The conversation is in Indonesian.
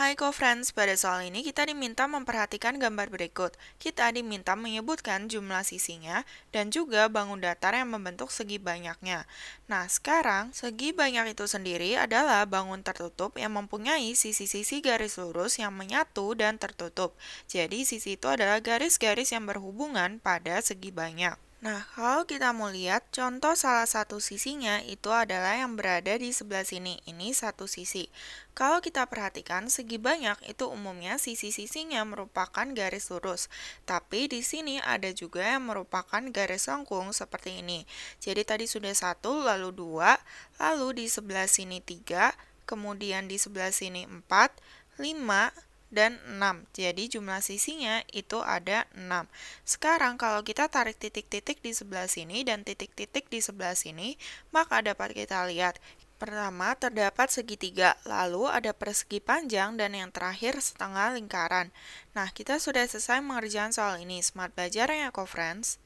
Hai co-friends, pada soal ini kita diminta memperhatikan gambar berikut. Kita diminta menyebutkan jumlah sisinya dan juga bangun datar yang membentuk segi banyaknya. Nah, sekarang segi banyak itu sendiri adalah bangun tertutup yang mempunyai sisi-sisi garis lurus yang menyatu dan tertutup. Jadi, sisi itu adalah garis-garis yang berhubungan pada segi banyak. Nah, kalau kita mau lihat, contoh salah satu sisinya itu adalah yang berada di sebelah sini. Ini satu sisi. Kalau kita perhatikan, segi banyak itu umumnya sisi-sisinya merupakan garis lurus. Tapi di sini ada juga yang merupakan garis lengkung seperti ini. Jadi tadi sudah satu, lalu dua, lalu di sebelah sini tiga, kemudian di sebelah sini empat, lima, dan 6. Jadi jumlah sisinya itu ada 6. Sekarang kalau kita tarik titik-titik di sebelah sini dan titik-titik di sebelah sini, maka dapat kita lihat Pertama, terdapat segitiga, lalu ada persegi panjang, dan yang terakhir setengah lingkaran. Nah, kita sudah selesai mengerjakan soal ini. Smart belajar ya, co-friends!